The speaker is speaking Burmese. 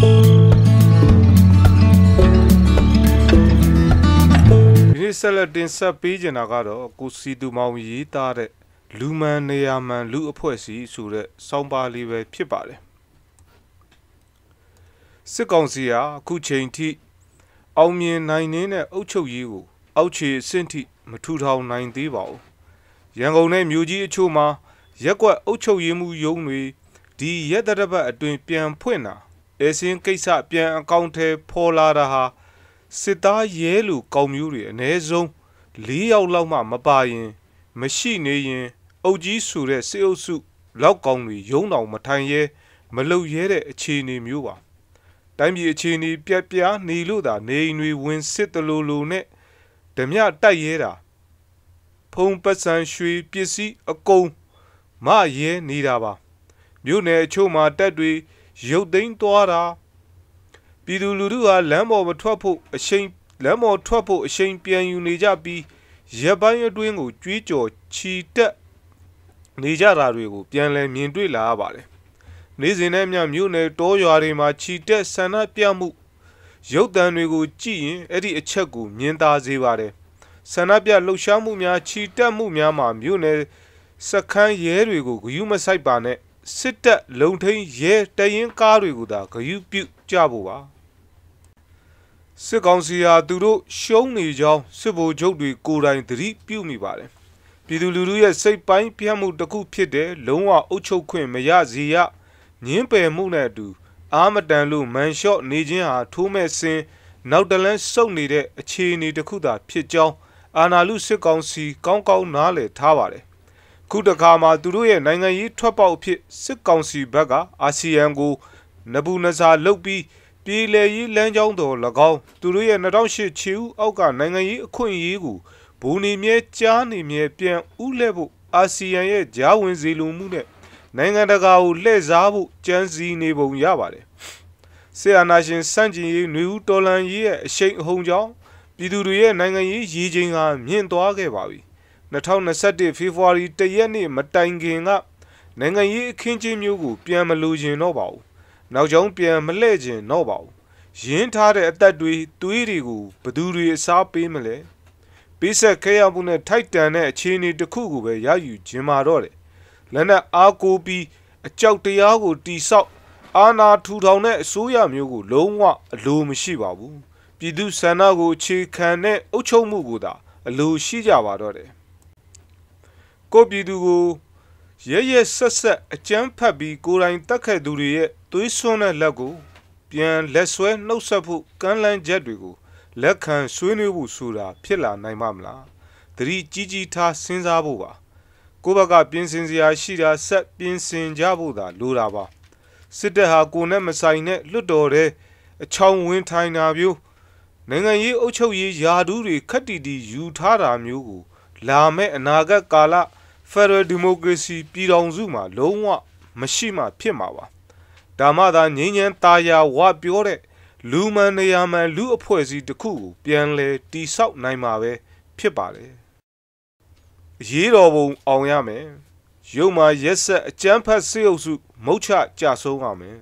ဒီနေ့ဆက်လက်တင်ဆက်ပေးကြတာကတော့ကိုစီသူမောင်ရေးသားတဲ့လူမှန်နေရာမှန် လူအဖွဲ့စီဆိုတဲ့စောင်းပါလေးပဲဖြစ်ပါတယ်စစ်ကောင်စီဟာအခုချိန်ထိအောင်မြင်နိုင်တဲ့အုပ်ချုပ်ရေးကိုအောက်ခြေအဆင့်ထိမထူထောင်နိုင်သေးပါဘူးရန်ကုန်နဲ့မြို့ကြီးအချို့မှာရက်ကွက်အုပ်ချုပ်ရေးမှုရုံးတွေဒီရက်တရပတ်အတွင်ပြန်ဖွင့်တာအဲစင်းကိစ္စပြန်အကောင့်ထဲပေါ်လာတာဟာစစ်သားရဲလူကောင်မျိုးတွေအ ਨੇ ဆုံး၄ယောက်လောက်မှမပါရင်မရှိနေရင်အုပ်ကြီးဆိုတဲ့စစ်အုပ်စုလောက်ကောင်တွေရုံးတော်မထိုင်ရဲမလုံရဲတဲ့အခြေအနေမျိုးပါတိုင်းပြည်အခြေအနေပြက်ပြားနေလို့သာနေအိမ်တွေဝင်စစ်တလူလူနဲ့ဓမြတိုက်ရဲတာဖုံပတ်စံရွှေပစ္စည်းအကုန်မရဲနေတာပါမြို့နယ်အချို့မှာတက်တွေရုပ်သိမ်းသွားတာပြည်သူလူထုဟာလမ်းပေါ်မထွက်ဖို့အချိန်လမ်းပေါ်ထွက်ဖို့အချိန်ပြန်ယူနေကြပြီးရပ်ပိုင်းအတွင်းကို ကြွေးကြော်ချီတက်နေကြတာတွေကိုပြန်လည်မြင်တွေ့လာရပါတယ်။နေစဉ်နဲ့အမျှမြို့နယ်တောရွာတွေမှာချီတက်ဆန္ဒပြမှု ရုပ်သံတွေကိုကြည့်ရင်အဲ့ဒီအချက်ကို မြင်သာစေပါတယ်။ဆန္ဒပြလှုပ်ရှားမှုများချီတက်မှုများမှာမြို့နယ်စခန်းရဲတွေကိုဂယုမဆိုင်ပါနဲ့စစ်တပ်လုံထိန်ရဲတရင်ကားတွေကိုသာဂရုပြုကြဖို့ပါစစ်ကောင်စီဟာသူတို့ရှုံးနေကြောင်းစစ်ဗိုလ်ချုပ်တွေကိုယ်တိုင်သတိပြုမိပါတယ်ပြည်သူလူထုရဲ့စိတ်ပိုင်းပြတ်မှုတစ်ခုဖြစ်တဲ့လုံးဝအုပ်ချုပ်ခွင့်မရစေရငင်းပယ်မှုနဲ့အတူ အာမတန်လို့မန်လျှော့နေခြင်းဟာထိုးမဲ့စင်နောက်တလန်းစုပ်နေတဲ့အခြေအနေတစ်ခုသာဖြစ်ကြောင်းအာနာလူစစ်ကောင်စီကောင်းကောင်းနားလည်ထားပါတယ်ခုတခါမှာသူတို့ရဲ့နိုင်ငံရေးထွက်ပေါက်ဖြစ်စစ်ကောင်စီဘက်ကအာဆီယံကိုနဘူးနဇာလုတ်ပြီးပြည်လဲရေးလမ်းကြောင်းတော်၎င်းသူတို့ရဲ့2008ခြေဦးအောက်ကနိုင်ငံရေးအခွင့်အရေးကိုဘူနေမြဲကြားနေမြဲပြန်ဥလဲဖို့အာဆီယံရဲ့ဂျားဝင်စီလူမှုနဲ့နိုင်ငံတကာကိုလှည့်စားဖို့ကြံစည်နေပုံရပါတယ်။ဆီယနာရှင်စန့်ကျင်ရေးຫນွေဦးတော်လန်ရေးရဲ့အရှိန်အဟုန်ကြောင့်ပြည်သူတွေရဲ့နိုင်ငံရေးရည်ချိန်ဟာမြင့်သွားခဲ့ပါပြီ။2021ဖေဖော်ဝါရီ1ရက်နေ့မတိုင်ခင်ကနိုင်ငံရေးအခင်းကြီးမျိုးကို ပြန်မလိုချင်တော့ပါဘူး။နောက်ကြောင်းပြန်မလှည့်ချင်တော့ပါဘူး။ရင်းထားတဲ့အသက်တွေသွေးတွေကိုဘသူတွေအစားပေးမလဲ။ပေးဆက်ခဲ့ရမှုနဲ့ထိုက်တန်တဲ့အခြေအနေတစ်ခုကိုပဲရယူခြင်းမာတော့တယ်။လက်နက်အားကိုပြီးအကြောက်တရားကိုတိဆောက် အာဏာထူထောင်တဲ့အစိုးရမျိုးကို လုံးဝအလိုမရှိပါဘူး။ပြည်သူဆန္ဒကိုခြေခံတဲ့အုပ်ချုပ်မှုကိုသာအလိုရှိကြပါတော့တယ်။ကိုပြည်သူကိုရဲရဲဆက်ဆက်အကြမ်းဖက်ပြီးကိုယ်တိုင်တတ်ခဲ့သူတွေရဲ့သွေးစွန်းတဲ့လက်ကို ပြန်လက်ဆွဲနှုတ်ဆက်ဖို့ကမ်းလှမ်းချက်တွေကိုလက်ခံဆွေးနွေးဖို့ဆိုတာဖြစ်လာနိုင်မှာမလားသတိကြီးကြီးထားစဉ်းစားဖို့ပါကိုဘကပြင်ဆင်စရာရှိတာဆက်ပြင်ဆင်ကြဖို့သာလိုတာပါစစ်တပ်ဟာကိုနဲ့မဆိုင်နဲ့လွတ်တော်တဲ့အချောင်ဝင်ထိုင်တာမျိုးနိုင်ငံရေးအုပ်ချုပ်ရေးယာဒူးတွေခက်တီတီယူထားတာမျိုးကို လာမဲ့အနာဂတ်ကာလ Federal Democracy ပြည်ထောင်စုမှာလုံးဝမရှိမှ ဖြစ်မှာပါဒါမှသာငြိမ်းချမ်းသာယာဝပြောတဲ့လူမှန်နေရာမှန်လူအဖွဲ့အစည်းတစ်ခုကိုပြန်လဲတိဆောက်နိုင်မှာပဲဖြစ်ပါလေအရေးတော်ပုံအောင်ရမယ်ရုပ်မှာရက်ဆက်အကြမ်းဖက်စေအုပ်စုမုတ်ချကြဆုံးရမယ်